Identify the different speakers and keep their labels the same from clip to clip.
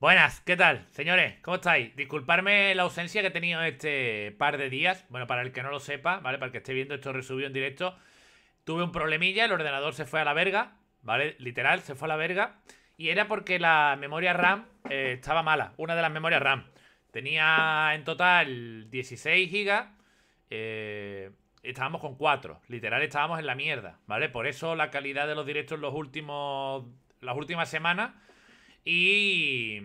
Speaker 1: Buenas, ¿qué tal, señores? ¿Cómo estáis? Disculparme la ausencia que he tenido este par de días. Bueno, para el que no lo sepa, ¿vale? Para el que esté viendo esto resubido en directo, tuve un problemilla, el ordenador se fue a la verga, ¿vale? Literal, se fue a la verga. Y era porque la memoria RAM eh, estaba mala, una de las memorias RAM. Tenía en total 16 GB Eh, estábamos con 4. Literal, estábamos en la mierda, ¿vale? Por eso la calidad de los directos en los últimos, las últimas semanas y,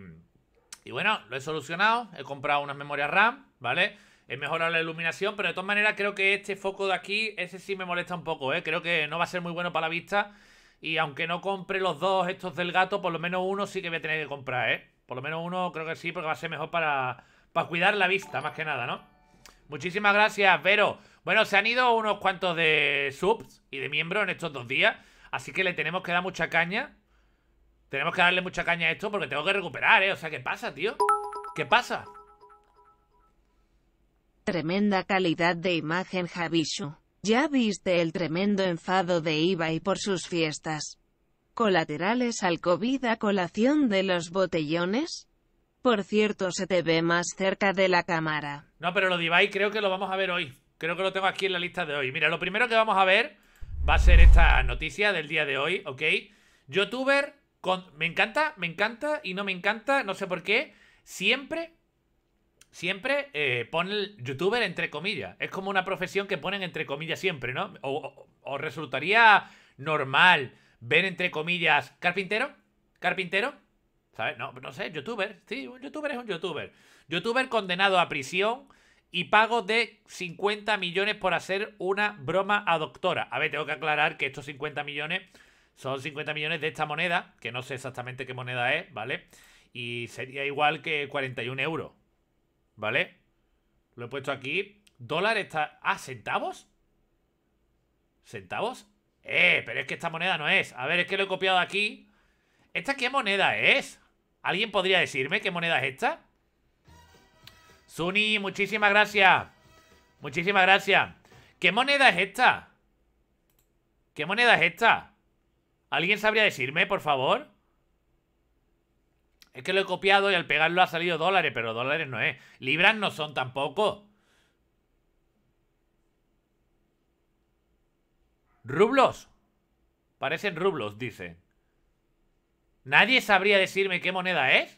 Speaker 1: y bueno, lo he solucionado. He comprado unas memorias RAM, ¿vale? He mejorado la iluminación, pero de todas maneras creo que este foco de aquí, ese sí me molesta un poco, ¿eh? Creo que no va a ser muy bueno para la vista. Y aunque no compre los dos estos del gato, por lo menos uno sí que voy a tener que comprar, ¿eh? Por lo menos uno creo que sí, porque va a ser mejor para, para cuidar la vista, más que nada, ¿no? Muchísimas gracias, Vero. Bueno, se han ido unos cuantos de subs y de miembros en estos dos días, así que le tenemos que dar mucha caña tenemos que darle mucha caña a esto porque tengo que recuperar, ¿eh? O sea, ¿qué pasa, tío? ¿Qué pasa? Tremenda calidad de imagen, Javishu. Ya viste el tremendo enfado de Ibai por sus fiestas. ¿Colaterales al COVID a colación de los botellones? Por cierto, se te ve más cerca de la cámara. No, pero lo de Ibai creo que lo vamos a ver hoy. Creo que lo tengo aquí en la lista de hoy. Mira, lo primero que vamos a ver va a ser esta noticia del día de hoy, ¿ok? Youtuber me encanta, me encanta y no me encanta, no sé por qué. Siempre, siempre eh, pone el youtuber entre comillas. Es como una profesión que ponen entre comillas siempre, ¿no? O, resultaría normal ver entre comillas carpintero, carpintero, ¿sabes? No, no sé, youtuber. Sí, un youtuber es un youtuber. Youtuber condenado a prisión y pago de 50 millones por hacer una broma a doctora. A ver, tengo que aclarar que estos 50 millones son 50 millones de esta moneda, que no sé exactamente qué moneda es, ¿vale? Y sería igual que 41 euros, ¿vale? Lo he puesto aquí. ¿Dólar está...? ¿Ah, centavos? ¿Centavos? Eh, pero es que esta moneda no es. A ver, es que lo he copiado aquí. ¿Esta qué moneda es? ¿Alguien podría decirme qué moneda es esta? Suni, muchísimas gracias. Muchísimas gracias. ¿Qué moneda es esta? ¿Qué moneda es esta? ¿Alguien sabría decirme, por favor? Es que lo he copiado y al pegarlo ha salido dólares, pero dólares no es. Libras no son tampoco. Rublos. Parecen rublos, dice. ¿Nadie sabría decirme qué moneda es?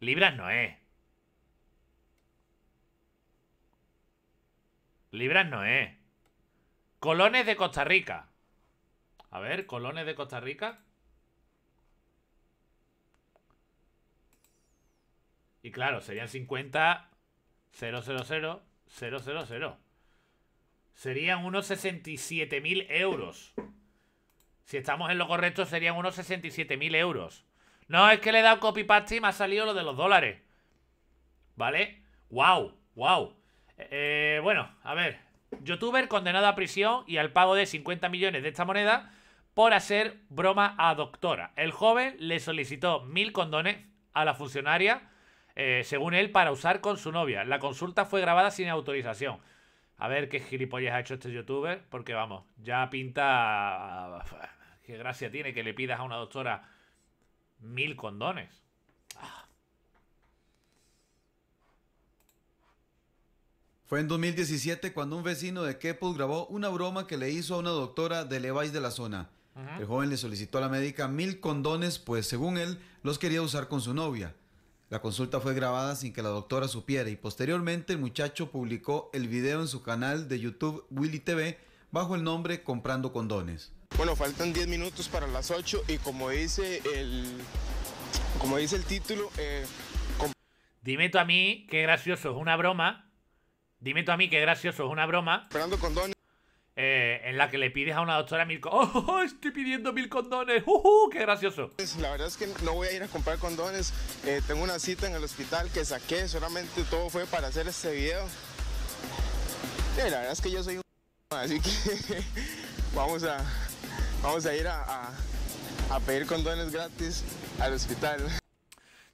Speaker 1: Libras no es. Libras no es. Colones de Costa Rica. A ver, colones de Costa Rica. Y claro, serían 50, 000, 000. Serían unos 67.000 euros. Si estamos en lo correcto, serían unos 67.000 euros. No, es que le he dado copy-paste y me ha salido lo de los dólares. ¿Vale? ¡Wow! ¡Wow! Eh, eh, bueno, a ver. Youtuber condenado a prisión y al pago de 50 millones de esta moneda por hacer broma a doctora. El joven le solicitó mil condones a la funcionaria, eh, según él, para usar con su novia. La consulta fue grabada sin autorización. A ver qué gilipollas ha hecho este youtuber, porque vamos, ya pinta... Qué gracia tiene que le pidas a una doctora mil condones.
Speaker 2: Fue en 2017 cuando un vecino de Keppel grabó una broma que le hizo a una doctora de Levi's de la zona. El joven le solicitó a la médica mil condones, pues según él los quería usar con su novia. La consulta fue grabada sin que la doctora supiera y posteriormente el muchacho publicó el video en su canal de YouTube Willy TV bajo el nombre Comprando Condones. Bueno, faltan 10 minutos para las 8 y como dice el,
Speaker 1: como dice el título... Eh, Dime tú a mí qué gracioso es una broma. Dime tú a mí qué gracioso es una broma. Comprando Condones. Eh, en la que le pides a una doctora mil condones. Oh, estoy pidiendo mil condones! ¡Uh, uh qué gracioso! Pues, la verdad
Speaker 2: es que no voy a ir a comprar condones. Eh, tengo una cita en el hospital que saqué. Solamente todo fue para hacer este video. la verdad es que yo soy un... Así que vamos a, vamos a ir a, a pedir condones gratis
Speaker 1: al hospital.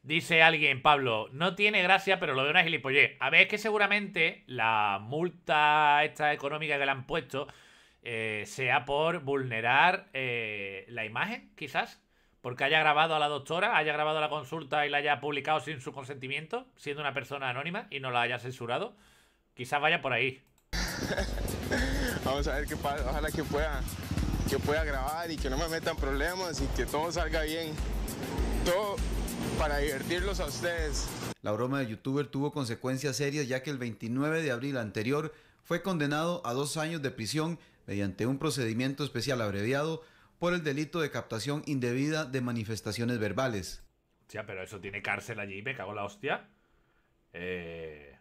Speaker 1: Dice alguien, Pablo, no tiene gracia, pero lo de una gilipollez. A ver, es que seguramente la multa esta económica que le han puesto eh, sea por vulnerar eh, la imagen, quizás. Porque haya grabado a la doctora, haya grabado la consulta y la haya publicado sin su consentimiento, siendo una persona anónima y no la haya censurado. Quizás vaya por ahí.
Speaker 2: Vamos a ver qué pasa, ojalá que pueda, que pueda grabar y que no me metan problemas y que todo salga bien. Todo para divertirlos a ustedes. La broma del youtuber tuvo consecuencias serias ya que el 29 de abril anterior fue condenado a dos años de prisión mediante un procedimiento especial abreviado por el delito de captación indebida de manifestaciones verbales.
Speaker 1: sea pero eso tiene cárcel allí, me cago en la hostia. Eh,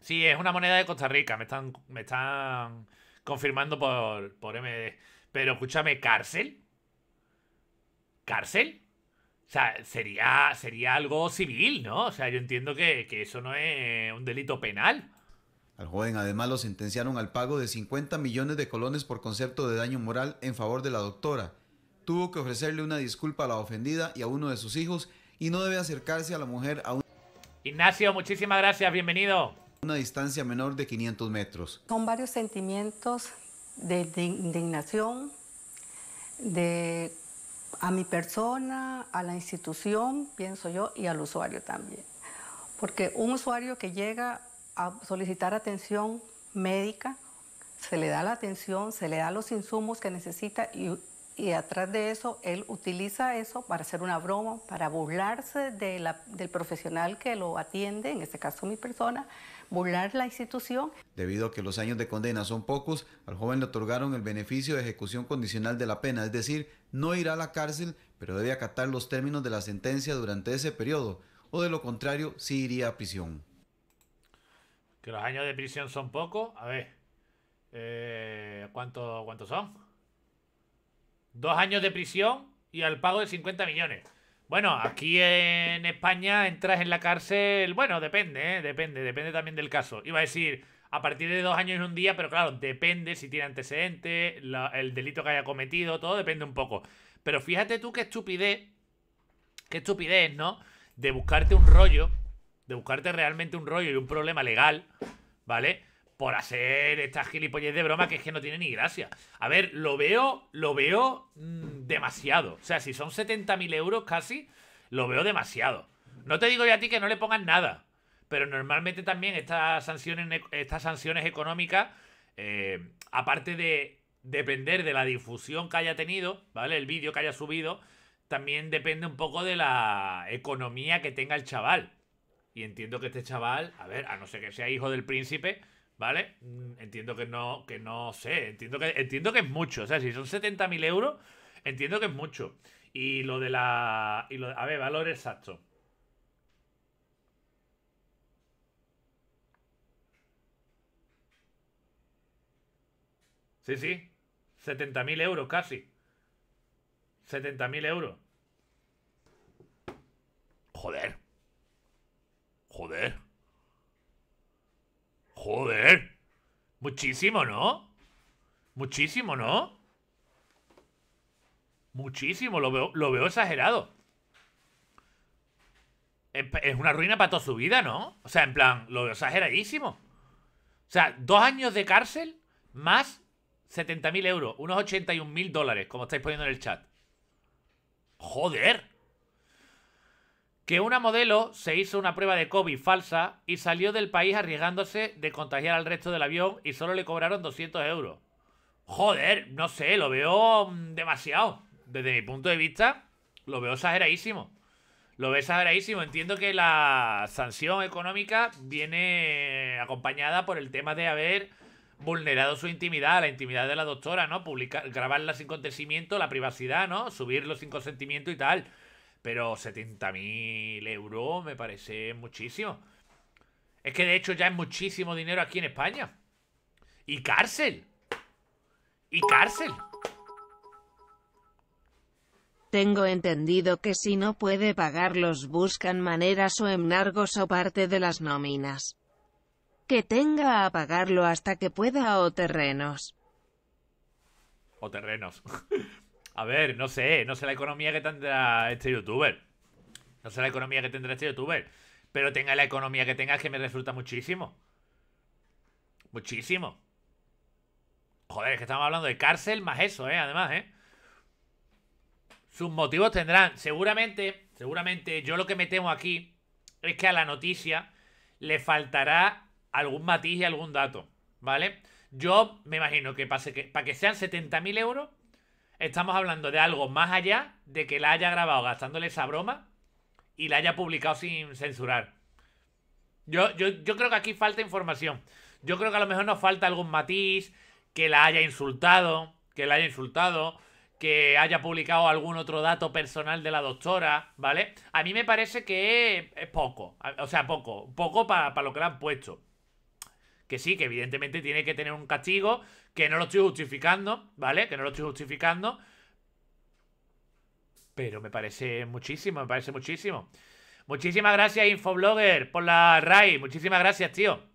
Speaker 1: sí, es una moneda de Costa Rica, me están, me están confirmando por, por MD. Pero escúchame, ¿cárcel? ¿Cárcel? O sea, sería, sería algo civil, ¿no? O sea, yo entiendo que, eso no es un delito penal.
Speaker 2: Al joven además lo sentenciaron al pago de 50 millones de colones por concepto de daño moral en favor de la doctora. Tuvo que ofrecerle una disculpa a la ofendida y a uno de sus hijos y no debe acercarse a la mujer a un... Ignacio, muchísimas gracias, bienvenido. Una distancia menor de 500 metros.
Speaker 1: Son varios sentimientos de indignación, de a mi persona, a la institución, pienso yo, y al usuario también. Porque un usuario que llega a solicitar atención médica, se le da la atención, se le da los insumos que necesita y y atrás de eso él utiliza eso para hacer una broma, para burlarse de del profesional que lo atiende, en este caso mi persona, burlar la institución.
Speaker 2: Debido a que los años de condena son pocos, al joven le otorgaron el beneficio de ejecución condicional de la pena, es decir, no irá a la cárcel, pero debe acatar los términos de la sentencia durante ese periodo, o de lo contrario, sí iría a prisión.
Speaker 1: Que los años de prisión son pocos, a ver, eh, ¿cuántos son? dos años de prisión y al pago de 50 millones. Bueno, aquí en España entras en la cárcel. Bueno, depende, ¿eh? depende, depende también del caso. Iba a decir, a partir de dos años y un día, pero claro, depende si tiene antecedentes, el delito que haya cometido, todo depende un poco. Pero fíjate tú qué estupidez, qué estupidez, ¿no? De buscarte un rollo, de buscarte realmente un rollo y un problema legal, ¿vale? por hacer estas gilipollas de broma que es que no tiene ni gracia. A ver, lo veo, lo veo mm, demasiado. O sea, si son 70.000 euros casi, lo veo demasiado. No te digo yo a ti que no le pongan nada, pero normalmente también estas sanciones, sanciones económicas, eh, aparte de depender de la difusión que haya tenido, ¿vale? El vídeo que haya subido, también depende un poco de la economía que tenga el chaval. Y entiendo que este chaval, a ver, a no ser que sea hijo del príncipe, ¿Vale? Mm. Entiendo que no, que no sé, entiendo que, entiendo que es mucho. O sea, si son 70.000 euros, entiendo que es mucho. Y lo de la... Y lo a ver, valor exacto. Sí, sí. 70.000 euros casi. 70.000 euros. Joder. Joder. Joder. Muchísimo, ¿no? Muchísimo, ¿no? Muchísimo, lo veo, lo veo exagerado. Es, es una ruina para toda su vida, ¿no? O sea, en plan, lo veo exageradísimo. O sea, dos años de cárcel más 70.000 euros, unos 81.000 dólares, como estáis poniendo en el chat. Joder que una modelo se hizo una prueba de COVID falsa y salió del país arriesgándose de contagiar al resto del avión y solo le cobraron 200 euros. Joder, no sé, lo veo mm, demasiado. Desde mi punto de vista, lo veo exageradísimo. Lo veo exageradísimo. Entiendo que la sanción económica viene acompañada por el tema de haber vulnerado su intimidad, la intimidad de la doctora, ¿no? Publicar, grabarla sin consentimiento, la privacidad, ¿no? Subirlo sin consentimiento y tal. Pero 70.000 euros me parece muchísimo. Es que de hecho ya es muchísimo dinero aquí en España. Y cárcel. Y cárcel. Tengo entendido que si no puede pagarlos buscan maneras o embargos o parte de las nóminas. Que tenga a pagarlo hasta que pueda o terrenos. O terrenos. A ver, no sé, no sé la economía que tendrá este youtuber. No sé la economía que tendrá este youtuber. Pero tenga la economía que tenga, que me resulta muchísimo. Muchísimo. Joder, es que estamos hablando de cárcel más eso, ¿eh? Además, ¿eh? Sus motivos tendrán. Seguramente, seguramente, yo lo que me temo aquí es que a la noticia le faltará algún matiz y algún dato, ¿vale? Yo me imagino que, que para que sean 70.000 euros, estamos hablando de algo más allá de que la haya grabado gastándole esa broma y la haya publicado sin censurar. Yo, yo, creo que aquí falta información. Yo creo que a lo mejor nos falta algún matiz, que la haya insultado, que la haya insultado, que haya publicado algún otro dato personal de la doctora, ¿vale? A mí me parece que es poco, o sea, poco, poco para lo que le han puesto que sí, que evidentemente tiene que tener un castigo, que no lo estoy justificando, ¿vale? Que no lo estoy justificando. Pero me parece muchísimo, me parece muchísimo. Muchísimas gracias, Infoblogger, por la RAI. Muchísimas gracias, tío.